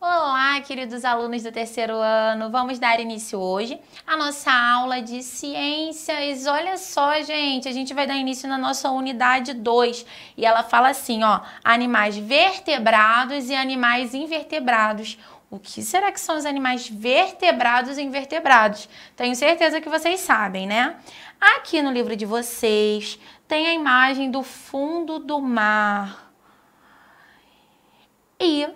Olá, queridos alunos do terceiro ano. Vamos dar início hoje à nossa aula de ciências. Olha só, gente, a gente vai dar início na nossa unidade 2. E ela fala assim, ó: animais vertebrados e animais invertebrados. O que será que são os animais vertebrados e invertebrados? Tenho certeza que vocês sabem, né? Aqui no livro de vocês tem a imagem do fundo do mar. E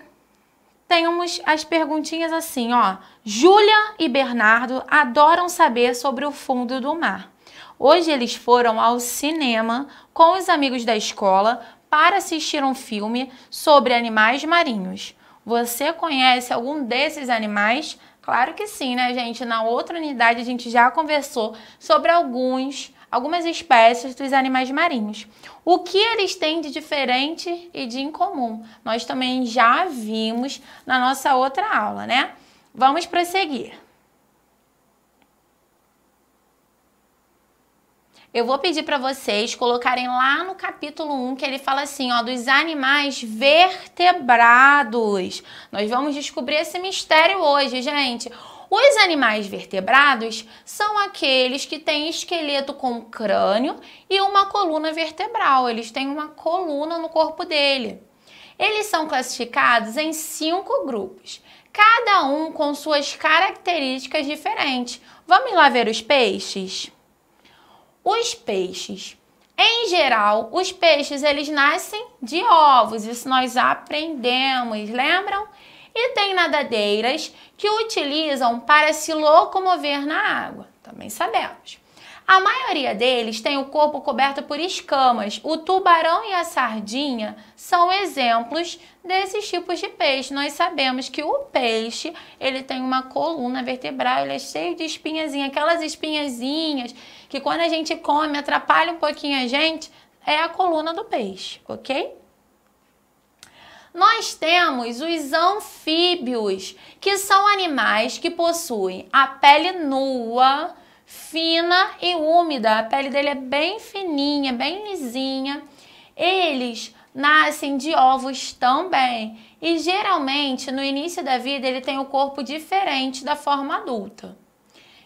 temos as perguntinhas assim, ó. Júlia e Bernardo adoram saber sobre o fundo do mar. Hoje eles foram ao cinema com os amigos da escola para assistir um filme sobre animais marinhos. Você conhece algum desses animais? Claro que sim, né, gente? Na outra unidade a gente já conversou sobre alguns algumas espécies dos animais marinhos. O que eles têm de diferente e de incomum? Nós também já vimos na nossa outra aula, né? Vamos prosseguir. Eu vou pedir para vocês colocarem lá no capítulo 1 que ele fala assim, ó, dos animais vertebrados. Nós vamos descobrir esse mistério hoje, gente. Os animais vertebrados são aqueles que têm esqueleto com crânio e uma coluna vertebral, eles têm uma coluna no corpo dele. Eles são classificados em cinco grupos, cada um com suas características diferentes. Vamos lá ver os peixes? Os peixes. Em geral, os peixes eles nascem de ovos, isso nós aprendemos, lembram? E tem nadadeiras que utilizam para se locomover na água, também sabemos. A maioria deles tem o corpo coberto por escamas. O tubarão e a sardinha são exemplos desses tipos de peixe. Nós sabemos que o peixe, ele tem uma coluna vertebral, ele é cheio de espinhazinha, aquelas espinhazinhas que quando a gente come atrapalha um pouquinho a gente, é a coluna do peixe, ok? Nós temos os anfíbios, que são animais que possuem a pele nua, fina e úmida. A pele dele é bem fininha, bem lisinha. Eles nascem de ovos também. E geralmente, no início da vida, ele tem o um corpo diferente da forma adulta.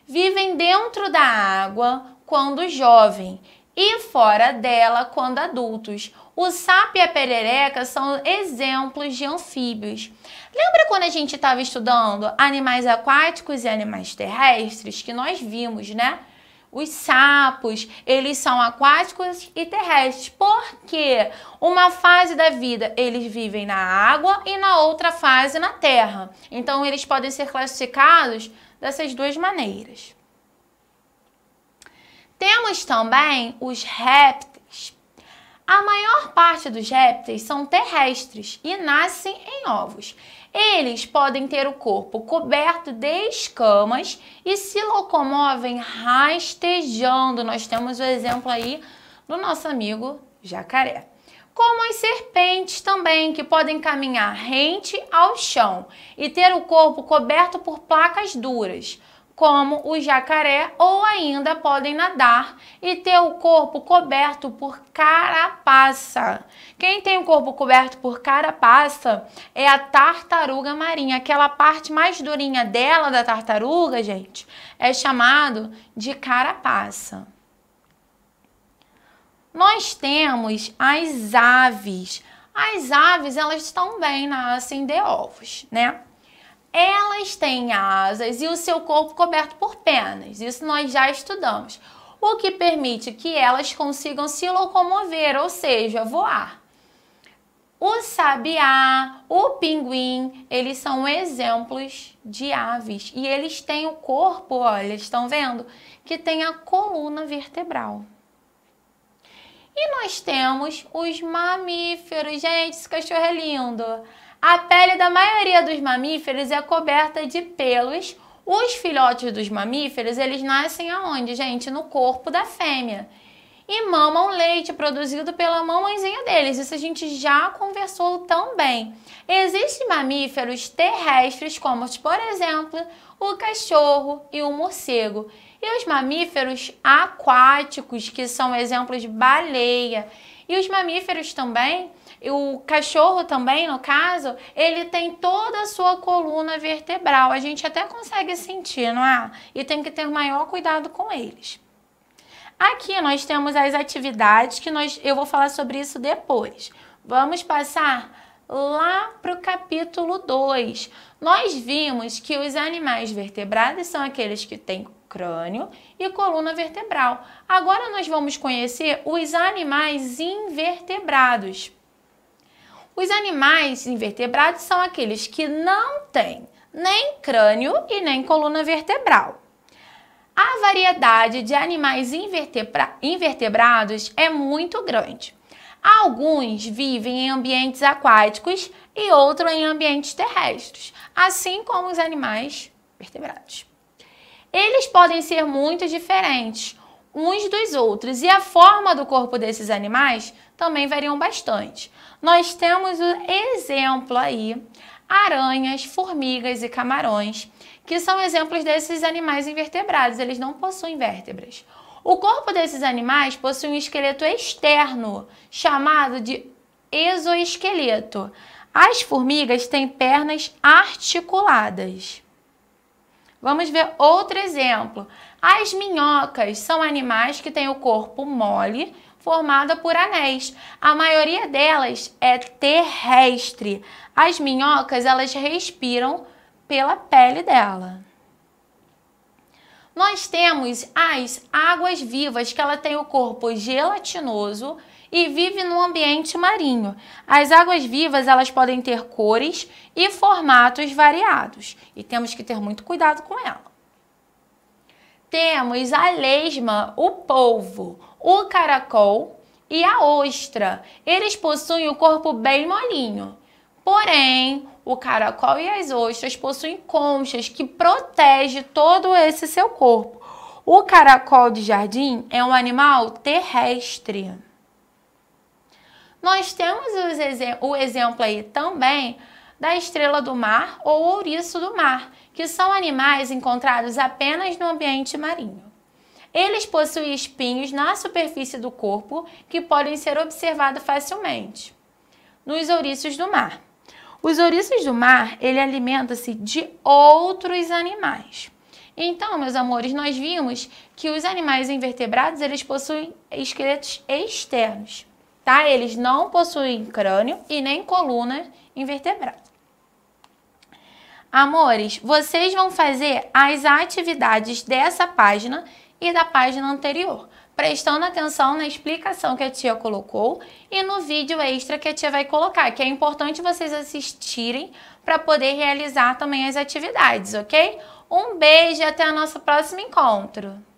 Vivem dentro da água quando jovem e fora dela quando adultos. O sapo e a perereca são exemplos de anfíbios. Lembra quando a gente estava estudando animais aquáticos e animais terrestres que nós vimos, né? Os sapos, eles são aquáticos e terrestres, porque uma fase da vida eles vivem na água e na outra fase na terra. Então eles podem ser classificados dessas duas maneiras. Temos também os répteis. A maior parte dos répteis são terrestres e nascem em ovos. Eles podem ter o corpo coberto de escamas e se locomovem rastejando. Nós temos o exemplo aí do nosso amigo jacaré. Como as serpentes também, que podem caminhar rente ao chão e ter o corpo coberto por placas duras como o jacaré, ou ainda podem nadar e ter o corpo coberto por carapaça. Quem tem o corpo coberto por carapaça é a tartaruga marinha. Aquela parte mais durinha dela, da tartaruga, gente, é chamado de carapaça. Nós temos as aves. As aves, elas também nascem assim, de ovos, né? elas têm asas e o seu corpo coberto por penas. Isso nós já estudamos. O que permite que elas consigam se locomover, ou seja, voar. O sabiá, o pinguim, eles são exemplos de aves e eles têm o corpo, olha, estão vendo? Que tem a coluna vertebral. E nós temos os mamíferos. Gente, esse cachorro é lindo. A pele da maioria dos mamíferos é coberta de pelos. Os filhotes dos mamíferos, eles nascem aonde, gente? No corpo da fêmea e mamam leite produzido pela mamãezinha deles. Isso a gente já conversou também. Existem mamíferos terrestres, como por exemplo o cachorro e o morcego, e os mamíferos aquáticos, que são exemplos de baleia. E os mamíferos também, o cachorro também, no caso, ele tem toda a sua coluna vertebral. A gente até consegue sentir, não é? E tem que ter maior cuidado com eles. Aqui nós temos as atividades que nós, eu vou falar sobre isso depois. Vamos passar lá para o capítulo 2. Nós vimos que os animais vertebrados são aqueles que têm crânio e coluna vertebral. Agora nós vamos conhecer os animais invertebrados. Os animais invertebrados são aqueles que não têm nem crânio e nem coluna vertebral. A variedade de animais invertebra invertebrados é muito grande. Alguns vivem em ambientes aquáticos e outros em ambientes terrestres, assim como os animais vertebrados. Eles podem ser muito diferentes uns dos outros e a forma do corpo desses animais também variam bastante. Nós temos o exemplo aí aranhas, formigas e camarões, que são exemplos desses animais invertebrados, eles não possuem vértebras. O corpo desses animais possui um esqueleto externo, chamado de exoesqueleto. As formigas têm pernas articuladas. Vamos ver outro exemplo. As minhocas são animais que têm o corpo mole formada por anéis. A maioria delas é terrestre. As minhocas, elas respiram pela pele dela. Nós temos as águas vivas, que ela tem o corpo gelatinoso e vive no ambiente marinho. As águas vivas, elas podem ter cores e formatos variados, e temos que ter muito cuidado com ela. Temos a lesma, o polvo o caracol e a ostra. Eles possuem o corpo bem molinho. Porém, o caracol e as ostras possuem conchas que protegem todo esse seu corpo. O caracol de jardim é um animal terrestre. Nós temos o exemplo aí também da estrela do mar ou ouriço do mar, que são animais encontrados apenas no ambiente marinho. Eles possuem espinhos na superfície do corpo que podem ser observados facilmente. Nos ouriços do mar. Os ouriços do mar, ele alimenta-se de outros animais. Então, meus amores, nós vimos que os animais invertebrados, eles possuem esqueletos externos, tá? Eles não possuem crânio e nem coluna invertebrada. Amores, vocês vão fazer as atividades dessa página e da página anterior, prestando atenção na explicação que a tia colocou e no vídeo extra que a tia vai colocar, que é importante vocês assistirem para poder realizar também as atividades, ok? Um beijo e até o nosso próximo encontro!